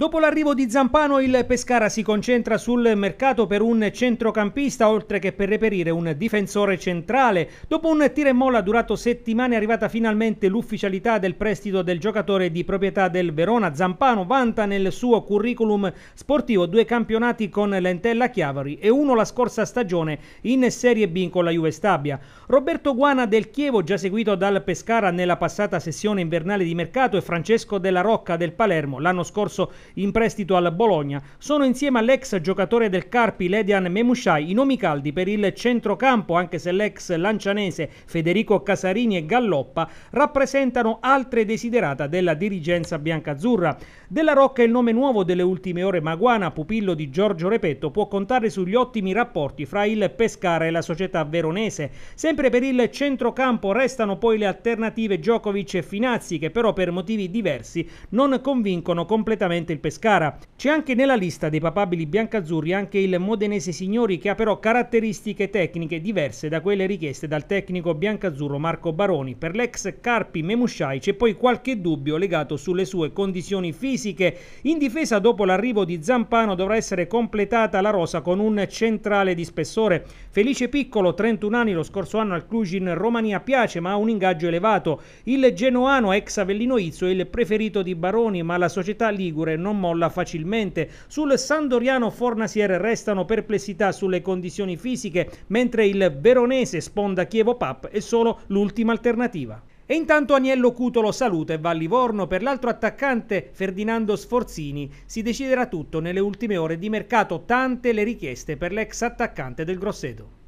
Dopo l'arrivo di Zampano il Pescara si concentra sul mercato per un centrocampista oltre che per reperire un difensore centrale. Dopo un tiro e molla durato settimane è arrivata finalmente l'ufficialità del prestito del giocatore di proprietà del Verona. Zampano vanta nel suo curriculum sportivo due campionati con l'Entella Chiavari e uno la scorsa stagione in Serie B con la Juve Stabia. Roberto Guana del Chievo già seguito dal Pescara nella passata sessione invernale di mercato e Francesco Della Rocca del Palermo l'anno scorso in prestito al Bologna. Sono insieme all'ex giocatore del Carpi Ledian Memushai i nomi caldi per il centrocampo, anche se l'ex lancianese Federico Casarini e Galloppa rappresentano altre desiderata della dirigenza biancazzurra. Della Rocca è il nome nuovo delle ultime ore, Maguana, pupillo di Giorgio Repetto, può contare sugli ottimi rapporti fra il Pescara e la società veronese. Sempre per il centrocampo restano poi le alternative Djokovic e Finazzi, che però per motivi diversi non convincono completamente il Pescara. C'è anche nella lista dei papabili biancazzurri anche il modenese Signori che ha però caratteristiche tecniche diverse da quelle richieste dal tecnico biancazzurro Marco Baroni. Per l'ex Carpi Memusciai c'è poi qualche dubbio legato sulle sue condizioni fisiche. In difesa dopo l'arrivo di Zampano dovrà essere completata la rosa con un centrale di spessore. Felice Piccolo, 31 anni, lo scorso anno al Cluj in Romania piace ma ha un ingaggio elevato. Il genuano ex Avellino Izzo è il preferito di Baroni ma la società Ligure non molla facilmente. Sul Sandoriano Fornasier restano perplessità sulle condizioni fisiche, mentre il veronese Sponda Chievo Pap è solo l'ultima alternativa. E intanto Agnello Cutolo saluta e va a Livorno per l'altro attaccante Ferdinando Sforzini. Si deciderà tutto nelle ultime ore di mercato, tante le richieste per l'ex attaccante del Grosseto.